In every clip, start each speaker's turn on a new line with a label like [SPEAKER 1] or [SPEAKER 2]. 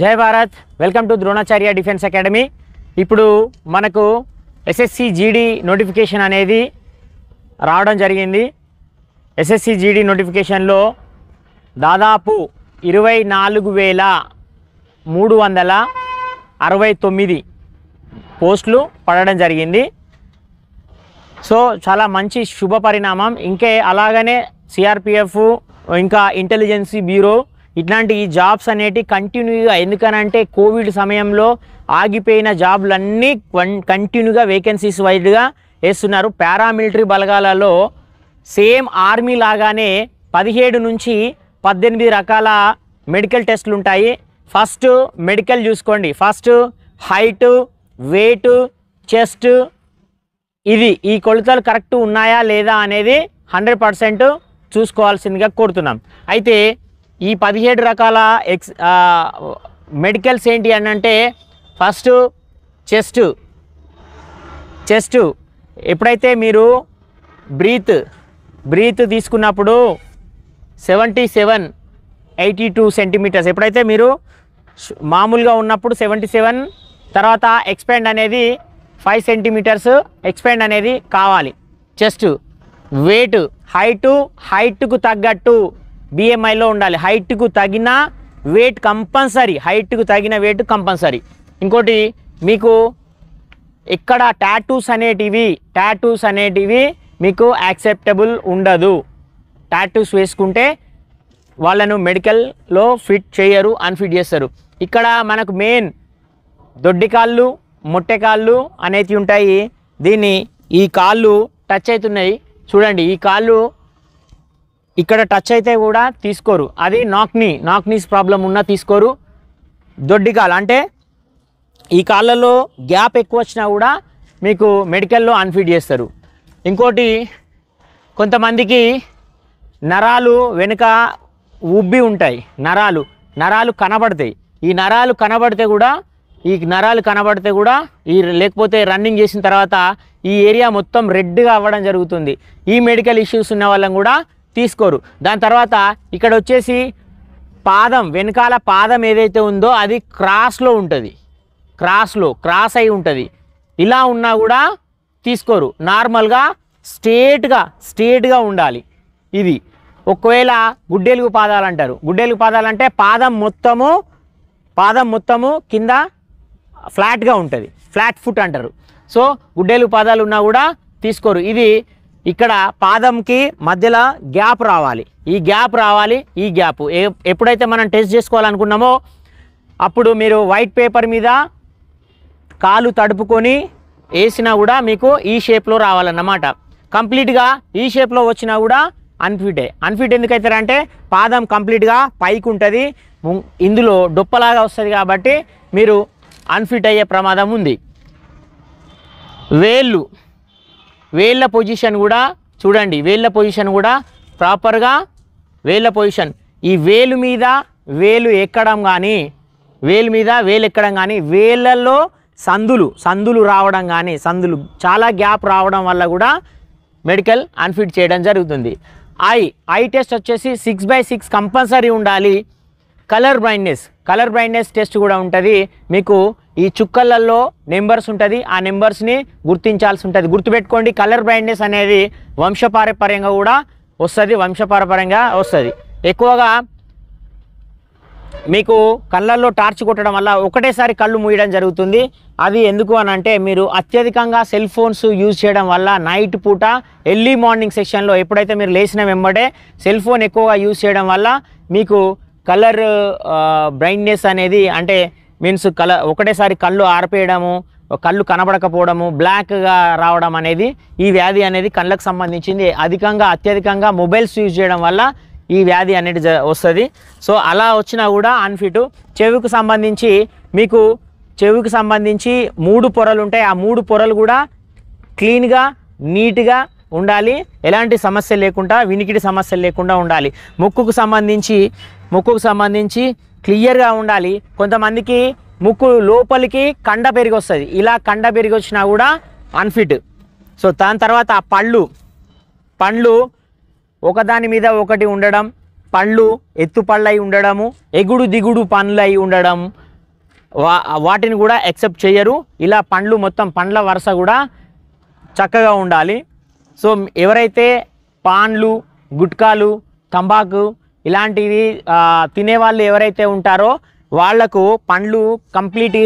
[SPEAKER 1] జై Bharat welcome to Dronacharya defence academy ఇప్పుడు మనకు ఎస్ఎస్సి జీడీ నోటిఫికేషన్ అనేది రావడం జరిగింది ఎస్ఎస్సి జీడీ నోటిఫికేషన్లో దాదాపు ఇరవై నాలుగు వేల మూడు వందల అరవై తొమ్మిది పోస్టులు పడడం జరిగింది సో చాలా మంచి శుభ పరిణామం ఇంకే అలాగనే సిఆర్పిఎఫ్ ఇంకా ఇంటెలిజెన్సీ బ్యూరో ఇట్లాంటి ఈ జాబ్స్ అనేటి కంటిన్యూగా ఎందుకనంటే కోవిడ్ సమయంలో ఆగిపోయిన జాబ్లన్నీ కంటిన్యూగా వేకెన్సీస్ వైడ్గా వేస్తున్నారు పారామిలిటరీ బలగాలలో సేమ్ ఆర్మీ లాగానే పదిహేడు నుంచి పద్దెనిమిది రకాల మెడికల్ టెస్టులు ఉంటాయి ఫస్ట్ మెడికల్ చూసుకోండి ఫస్ట్ హైట్ వెయిట్ చెస్ట్ ఇది ఈ కొలతలు కరెక్ట్ ఉన్నాయా లేదా అనేది హండ్రెడ్ పర్సెంట్ చూసుకోవాల్సిందిగా కోరుతున్నాం అయితే ఈ పదిహేడు రకాల ఎక్స్ మెడికల్స్ ఏంటి అని అంటే ఫస్ట్ చెస్ట్ చెస్ట్ ఎప్పుడైతే మీరు బ్రీత్ బ్రీత్ తీసుకున్నప్పుడు seventy seven eighty two centimetres ఎప్పుడైతే మీరు మామూలుగా ఉన్నప్పుడు సెవెంటీ సెవెన్ తర్వాత ఎక్స్పాండ్ అనేది ఫైవ్ సెంటీమీటర్స్ ఎక్స్పాండ్ అనేది కావాలి చెస్ట్ వెయిట్ హైటు హైట్కు తగ్గట్టు బిఎంఐలో ఉండాలి హైట్కు తగిన వెయిట్ కంపల్సరీ హైట్కు తగిన వెయిట్ కంపల్సరీ ఇంకోటి మీకు ఇక్కడ టాటూస్ అనేటివి టాటూస్ అనేటివి మీకు యాక్సెప్టబుల్ ఉండదు టాటూస్ వేసుకుంటే వాళ్ళను మెడికల్లో ఫిట్ చేయరు అన్ఫిట్ చేస్తారు ఇక్కడ మనకు మెయిన్ దొడ్డి కాళ్ళు మొట్టెకాళ్ళు అనేవి ఉంటాయి దీన్ని ఈ కాళ్ళు టచ్ అవుతున్నాయి చూడండి ఈ కాళ్ళు ఇక్కడ టచ్ అయితే కూడా తీసుకోరు అది నాక్నీ నాక్నీస్ ప్రాబ్లం ఉన్నా తీసుకోరు దొడ్డి కాలు అంటే ఈ కాళ్ళలో గ్యాప్ ఎక్కువ వచ్చినా కూడా మీకు మెడికల్లో అన్ఫిట్ చేస్తారు ఇంకోటి కొంతమందికి నరాలు వెనుక ఉబ్బి ఉంటాయి నరాలు నరాలు కనబడతాయి ఈ నరాలు కనబడితే కూడా ఈ నరాలు కనబడితే కూడా ఈ లేకపోతే రన్నింగ్ చేసిన తర్వాత ఈ ఏరియా మొత్తం రెడ్గా అవ్వడం జరుగుతుంది ఈ మెడికల్ ఇష్యూస్ ఉన్న వాళ్ళం కూడా తీసుకోరు దాని తర్వాత ఇక్కడ వచ్చేసి పాదం వెనకాల పాదం ఏదైతే ఉందో అది క్రాస్లో ఉంటుంది క్రాస్లో క్రాస్ అయి ఉంటుంది ఇలా ఉన్నా కూడా తీసుకోరు నార్మల్గా స్ట్రేట్గా స్ట్రేట్గా ఉండాలి ఇది ఒకవేళ గుడ్డెలుగు పాదాలు అంటారు గుడ్డెలుగు పాదాలు అంటే పాదం మొత్తము పాదం మొత్తము కింద ఫ్లాట్గా ఉంటుంది ఫ్లాట్ ఫుట్ అంటారు సో గుడ్డెలుగు పాదాలు ఉన్నా కూడా తీసుకోరు ఇది ఇక్కడ పాదంకి మధ్యలో గ్యాప్ రావాలి ఈ గ్యాప్ రావాలి ఈ గ్యాప్ ఎప్పుడైతే మనం టెస్ట్ చేసుకోవాలనుకున్నామో అప్పుడు మీరు వైట్ పేపర్ మీద కాలు తడుపుకొని వేసినా కూడా మీకు ఈ షేప్లో రావాలన్నమాట కంప్లీట్గా ఈ షేప్లో వచ్చినా కూడా అన్ఫిటే అన్ఫిట్ ఎందుకైతారంటే పాదం కంప్లీట్గా పైకి ఉంటుంది ఇందులో డొప్పలాగా వస్తుంది కాబట్టి మీరు అన్ఫిట్ అయ్యే ప్రమాదం ఉంది వేళ్ళు వేళ్ళ పొజిషన్ కూడా చూడండి వేళ్ళ పొజిషన్ కూడా ప్రాపర్గా వేళ్ళ పొజిషన్ ఈ వేలు మీద వేలు ఎక్కడం కానీ వేలు మీద వేలు ఎక్కడం కానీ వేళ్ళల్లో సందులు సందులు రావడం కానీ సందులు చాలా గ్యాప్ రావడం వల్ల కూడా మెడికల్ అన్ఫిట్ చేయడం జరుగుతుంది ఐ ఐ టెస్ట్ వచ్చేసి సిక్స్ బై సిక్స్ కంపల్సరీ ఉండాలి colour blindness colour blindness test కూడా ఉంటుంది మీకు ఈ చుక్కలలో నెంబర్స్ ఉంటుంది ఆ నెంబర్స్ని గుర్తించాల్సి ఉంటుంది గుర్తుపెట్టుకోండి కలర్ బ్రైండ్నెస్ అనేది వంశపారపర్యంగా కూడా వస్తుంది వంశపారపరంగా వస్తుంది ఎక్కువగా మీకు కళ్ళల్లో టార్చ్ కొట్టడం వల్ల ఒకటేసారి కళ్ళు మూయడం జరుగుతుంది అది ఎందుకు అని అంటే మీరు అత్యధికంగా సెల్ ఫోన్స్ యూజ్ చేయడం వల్ల నైట్ పూట ఎర్లీ మార్నింగ్ సెక్షన్లో ఎప్పుడైతే మీరు లేచిన వెంబడే సెల్ ఫోన్ ఎక్కువగా యూజ్ చేయడం వల్ల మీకు కలర్ బ్రైండ్నెస్ అనేది అంటే మీన్స్ కల ఒకటేసారి కళ్ళు ఆరిపేయడము కళ్ళు కనబడకపోవడము బ్లాక్గా రావడం అనేది ఈ వ్యాధి అనేది కళ్ళకు సంబంధించింది అధికంగా అత్యధికంగా మొబైల్స్ యూజ్ చేయడం వల్ల ఈ వ్యాధి అనేది వస్తుంది సో అలా వచ్చినా కూడా అన్ఫిట్ చెవికి సంబంధించి మీకు చెవికి సంబంధించి మూడు పొరలు ఉంటాయి ఆ మూడు పొరలు కూడా క్లీన్గా నీట్గా ఉండాలి ఎలాంటి సమస్య లేకుండా వినికిడి సమస్య లేకుండా ఉండాలి ముక్కుకు సంబంధించి ముక్కుకు సంబంధించి క్లియర్గా ఉండాలి కొంతమందికి ముక్కు లోపలికి కండ పెరిగి వస్తుంది ఇలా కండ పెరిగి వచ్చినా కూడా అన్ఫిట్ సో దాని తర్వాత ఆ పళ్ళు పండ్లు ఒకదాని మీద ఒకటి ఉండడం పండ్లు ఎత్తు అయి ఉండడము ఎగుడు దిగుడు అయి ఉండడం వా వాటిని కూడా యాక్సెప్ట్ చేయరు ఇలా పండ్లు మొత్తం పండ్ల వరుస కూడా చక్కగా ఉండాలి సో ఎవరైతే పాన్లు గుట్కాలు తంబాకు ఇలాంటివి తినేవాళ్ళు ఎవరైతే ఉంటారో వాళ్లకు పండ్లు కంప్లీట్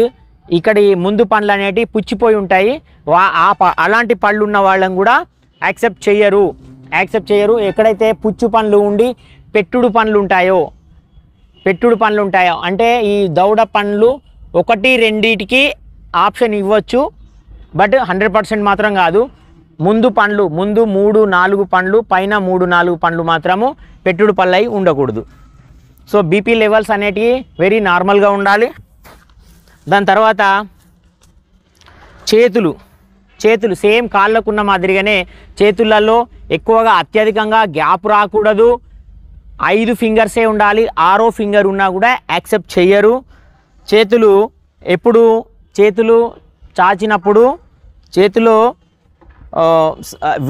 [SPEAKER 1] ఇక్కడ ముందు పండ్లు అనేటివి పుచ్చిపోయి ఉంటాయి వా ఆ అలాంటి పళ్ళు ఉన్న వాళ్ళని కూడా యాక్సెప్ట్ చేయరు యాక్సెప్ట్ చేయరు ఎక్కడైతే పుచ్చు పండ్లు ఉండి పెట్టుడు పండ్లు ఉంటాయో పెట్టుడు పండ్లు ఉంటాయో అంటే ఈ దౌడ పండ్లు ఒకటి రెండింటికి ఆప్షన్ ఇవ్వచ్చు బట్ హండ్రెడ్ పర్సెంట్ మాత్రం కాదు ముందు పండ్లు ముందు మూడు నాలుగు పండ్లు పైన మూడు నాలుగు పండ్లు మాత్రము పెట్టుడు పళ్ళై ఉండకూడదు సో బీపీ లెవెల్స్ అనేటివి వెరీ నార్మల్గా ఉండాలి దాని తర్వాత చేతులు చేతులు సేమ్ కాళ్ళకున్న మాదిరిగానే చేతులలో ఎక్కువగా అత్యధికంగా గ్యాప్ రాకూడదు ఐదు ఫింగర్సే ఉండాలి ఆరో ఫింగర్ ఉన్నా కూడా యాక్సెప్ట్ చేయరు చేతులు ఎప్పుడు చేతులు చాచినప్పుడు చేతిలో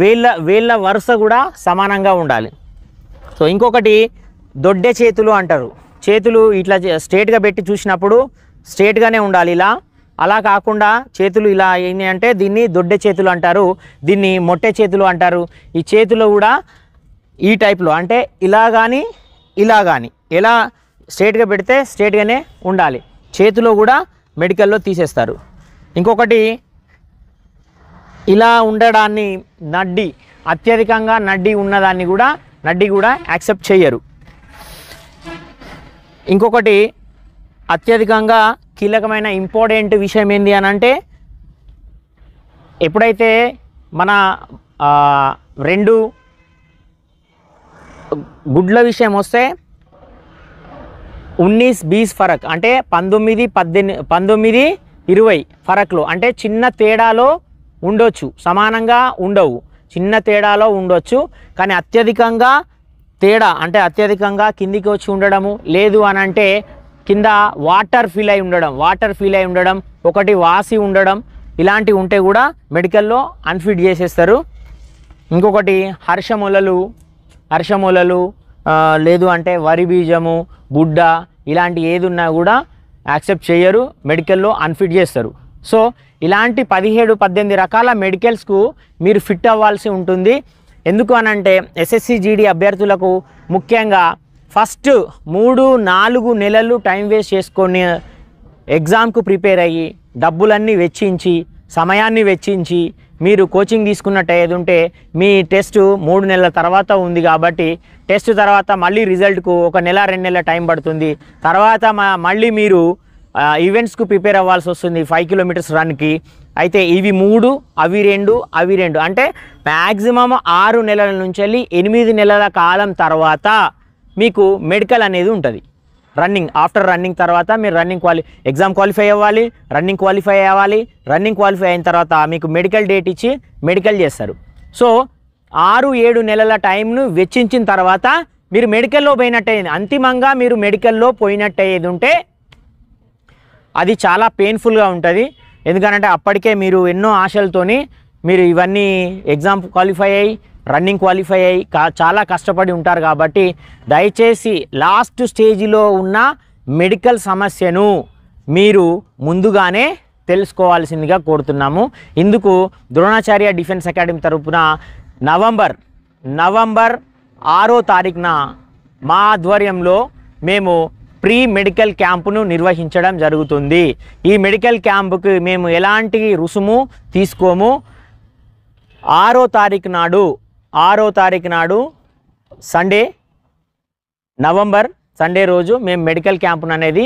[SPEAKER 1] వేళ్ళ వేళ్ళ వరుస కూడా సమానంగా ఉండాలి సో ఇంకొకటి దొడ్డే చేతులు అంటారు చేతులు ఇట్లా స్ట్రేట్గా పెట్టి చూసినప్పుడు స్ట్రేట్గానే ఉండాలి ఇలా అలా కాకుండా చేతులు ఇలా ఏంటి అంటే దీన్ని దొడ్డే చేతులు అంటారు దీన్ని మొట్టే చేతులు అంటారు ఈ చేతులు కూడా ఈ టైప్లో అంటే ఇలా కానీ ఇలా కానీ ఎలా స్ట్రేట్గా పెడితే స్ట్రేట్గానే ఉండాలి చేతిలో కూడా మెడికల్లో తీసేస్తారు ఇంకొకటి ఇలా ఉండడాన్ని నడ్డి అత్యధికంగా నడ్డి ఉన్నదాన్ని కూడా నడ్డి కూడా యాక్సెప్ట్ చేయరు ఇంకొకటి అత్యధికంగా కీలకమైన ఇంపార్టెంట్ విషయం ఏంటి అని అంటే ఎప్పుడైతే మన రెండు గుడ్ల విషయం వస్తే ఉన్నీస్ బీస్ ఫరక్ అంటే పంతొమ్మిది పద్దెనిమిది పంతొమ్మిది ఇరవై ఫరక్లో అంటే చిన్న తేడాలో ఉండొచ్చు సమానంగా ఉండవు చిన్న తేడాలో ఉండొచ్చు కానీ అత్యధికంగా తేడా అంటే అత్యధికంగా కిందికి వచ్చి ఉండడము లేదు అని అంటే కింద వాటర్ ఫీల్ అయి ఉండడం వాటర్ ఫీల్ అయి ఉండడం ఒకటి వాసి ఉండడం ఇలాంటివి ఉంటే కూడా మెడికల్లో అన్ఫిట్ చేసేస్తారు ఇంకొకటి హర్షమొలలు హర్షమొలలు లేదు అంటే వరి బీజము గుడ్డ ఇలాంటి ఏది ఉన్నా కూడా యాక్సెప్ట్ చేయరు మెడికల్లో అన్ఫిట్ చేస్తారు సో ఇలాంటి పదిహేడు పద్దెనిమిది రకాల మెడికల్స్కు మీరు ఫిట్ అవ్వాల్సి ఉంటుంది ఎందుకు అనంటే ఎస్ఎస్సి జీడీ అభ్యర్థులకు ముఖ్యంగా ఫస్ట్ మూడు నాలుగు నెలలు టైం వేస్ట్ చేసుకొని ఎగ్జామ్కు ప్రిపేర్ అయ్యి డబ్బులన్నీ వెచ్చించి సమయాన్ని వెచ్చించి మీరు కోచింగ్ తీసుకున్నట్టు ఏది ఉంటే మీ టెస్ట్ మూడు నెలల తర్వాత ఉంది కాబట్టి టెస్ట్ తర్వాత మళ్ళీ రిజల్ట్కు ఒక నెల రెండు నెలల టైం పడుతుంది తర్వాత మళ్ళీ మీరు ఈవెంట్స్కు ప్రిపేర్ అవ్వాల్సి వస్తుంది ఫైవ్ కిలోమీటర్స్ రన్కి అయితే ఇవి మూడు అవి రెండు అవి రెండు అంటే మ్యాక్సిమం ఆరు నెలల నుంచి వెళ్ళి ఎనిమిది నెలల కాలం తర్వాత మీకు మెడికల్ అనేది ఉంటుంది రన్నింగ్ ఆఫ్టర్ రన్నింగ్ తర్వాత మీరు రన్నింగ్ క్వాలి ఎగ్జామ్ క్వాలిఫై అవ్వాలి రన్నింగ్ క్వాలిఫై అవ్వాలి రన్నింగ్ క్వాలిఫై అయిన తర్వాత మీకు మెడికల్ డేట్ ఇచ్చి మెడికల్ చేస్తారు సో ఆరు ఏడు నెలల టైంను వెచ్చించిన తర్వాత మీరు మెడికల్లో పోయినట్టయింది అంతిమంగా మీరు మెడికల్లో పోయినట్టయ్యేది ఉంటే అది చాలా పెయిన్ఫుల్గా ఉంటుంది ఎందుకంటే అప్పటికే మీరు ఎన్నో ఆశలతోని మీరు ఇవన్నీ ఎగ్జామ్ క్వాలిఫై అయ్యి రన్నింగ్ క్వాలిఫై అయ్యి చాలా కష్టపడి ఉంటారు కాబట్టి దయచేసి లాస్ట్ స్టేజ్లో ఉన్న మెడికల్ సమస్యను మీరు ముందుగానే తెలుసుకోవాల్సిందిగా కోరుతున్నాము ఇందుకు ద్రోణాచార్య డిఫెన్స్ అకాడమీ తరఫున నవంబర్ నవంబర్ ఆరో తారీఖున మా ఆధ్వర్యంలో మేము ప్రీ మెడికల్ క్యాంపును నిర్వహించడం జరుగుతుంది ఈ మెడికల్ క్యాంపుకు మేము ఎలాంటి రుసుము తీసుకోము ఆరో తారీఖు నాడు ఆరో తారీఖు నాడు సండే నవంబర్ సండే రోజు మేము మెడికల్ క్యాంపును అనేది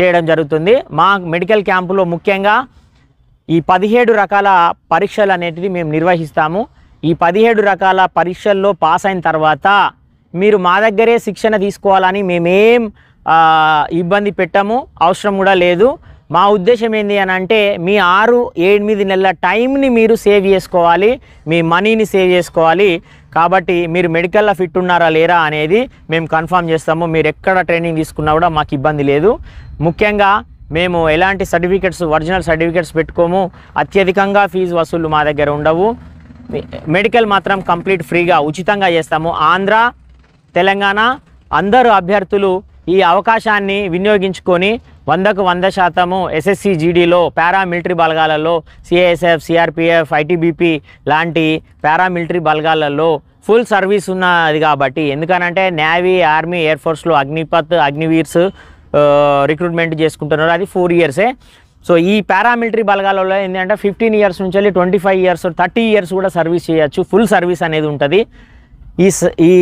[SPEAKER 1] చేయడం జరుగుతుంది మా మెడికల్ క్యాంపులో ముఖ్యంగా ఈ పదిహేడు రకాల పరీక్షలు అనేటివి మేము నిర్వహిస్తాము ఈ పదిహేడు రకాల పరీక్షల్లో పాస్ అయిన తర్వాత మీరు మా దగ్గరే శిక్షణ తీసుకోవాలని మేమేం ఇబ్బంది పెట్టము అవసరం కూడా లేదు మా ఉద్దేశం ఏంది అని అంటే మీ ఆరు ఎనిమిది నెలల టైంని మీరు సేవ్ చేసుకోవాలి మీ మనీని సేవ్ చేసుకోవాలి కాబట్టి మీరు మెడికల్లో ఫిట్ ఉన్నారా లేరా అనేది మేము కన్ఫర్మ్ చేస్తాము మీరు ఎక్కడ ట్రైనింగ్ తీసుకున్నా కూడా మాకు ఇబ్బంది లేదు ముఖ్యంగా మేము ఎలాంటి సర్టిఫికెట్స్ ఒరిజినల్ సర్టిఫికెట్స్ పెట్టుకోము అత్యధికంగా ఫీజు వసూళ్ళు మా దగ్గర ఉండవు మెడికల్ మాత్రం కంప్లీట్ ఫ్రీగా ఉచితంగా చేస్తాము ఆంధ్ర తెలంగాణ అందరు అభ్యర్థులు ఈ అవకాశాన్ని వినియోగించుకొని వందకు వంద శాతము ఎస్ఎస్సి జీడీలో పారామిలిటరీ బలగాలలో సిఐఎస్ఎఫ్ సిఆర్పిఎఫ్ ఐటీబీపీ లాంటి పారామిలిటరీ బలగాలలో ఫుల్ సర్వీస్ ఉన్నది కాబట్టి ఎందుకనంటే నేవీ ఆర్మీ ఎయిర్ ఫోర్స్లో అగ్నిపత్ అగ్నివీర్స్ రిక్రూట్మెంట్ చేసుకుంటున్నారు అది ఫోర్ ఇయర్సే సో ఈ పారామిలిటరీ బలగాలలో ఏంటంటే ఫిఫ్టీన్ ఇయర్స్ నుంచి twenty five years thirty years కూడా సర్వీస్ చేయొచ్చు ఫుల్ సర్వీస్ అనేది ఉంటుంది ఈ ఈ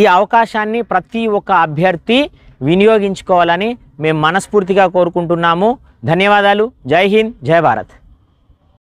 [SPEAKER 1] ఈ అవకాశాన్ని ప్రతి ఒక్క అభ్యర్థి వినియోగించుకోవాలని మేము మనస్ఫూర్తిగా కోరుకుంటున్నాము ధన్యవాదాలు జై హింద్ జై భారత్